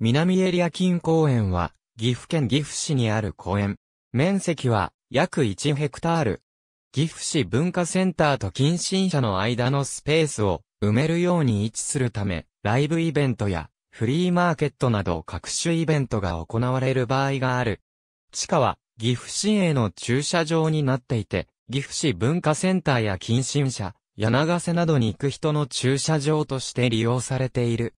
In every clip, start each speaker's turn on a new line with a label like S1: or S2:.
S1: 南エリア近公園は、岐阜県岐阜市にある公園。面積は、約1ヘクタール。岐阜市文化センターと近親者の間のスペースを埋めるように位置するため、ライブイベントやフリーマーケットなど各種イベントが行われる場合がある。地下は岐阜市営の駐車場になっていて、岐阜市文化センターや近親者、柳瀬などに行く人の駐車場として利用されている。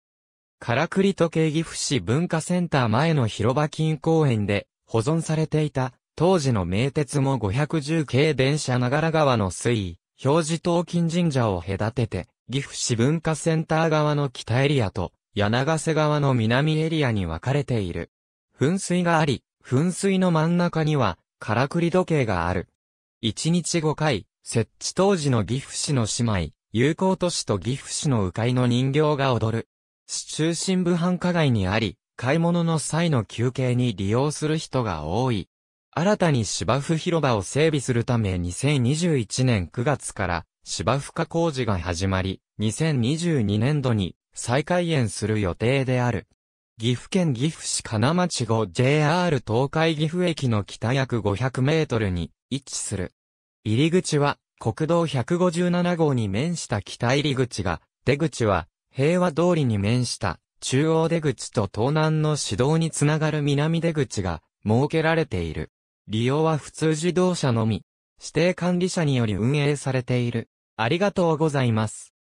S1: カラクリ時計岐阜市文化センター前の広場近公園で保存されていた当時の名鉄も510系電車長良川の水位、表示東金神社を隔てて、岐阜市文化センター側の北エリアと柳瀬川の南エリアに分かれている。噴水があり、噴水の真ん中には、カラクリ時計がある。1日5回、設置当時の岐阜市の姉妹、友好都市と岐阜市の鵜飼の人形が踊る。市中心部繁華街にあり、買い物の際の休憩に利用する人が多い。新たに芝生広場を整備するため2021年9月から芝生化工事が始まり、2022年度に再開園する予定である。岐阜県岐阜市金町後 JR 東海岐阜駅の北約500メートルに位置する。入り口は国道157号に面した北入り口が、出口は平和通りに面した中央出口と東南の市道につながる南出口が設けられている。利用は普通自動車のみ、指定管理者により運営されている。ありがとうございます。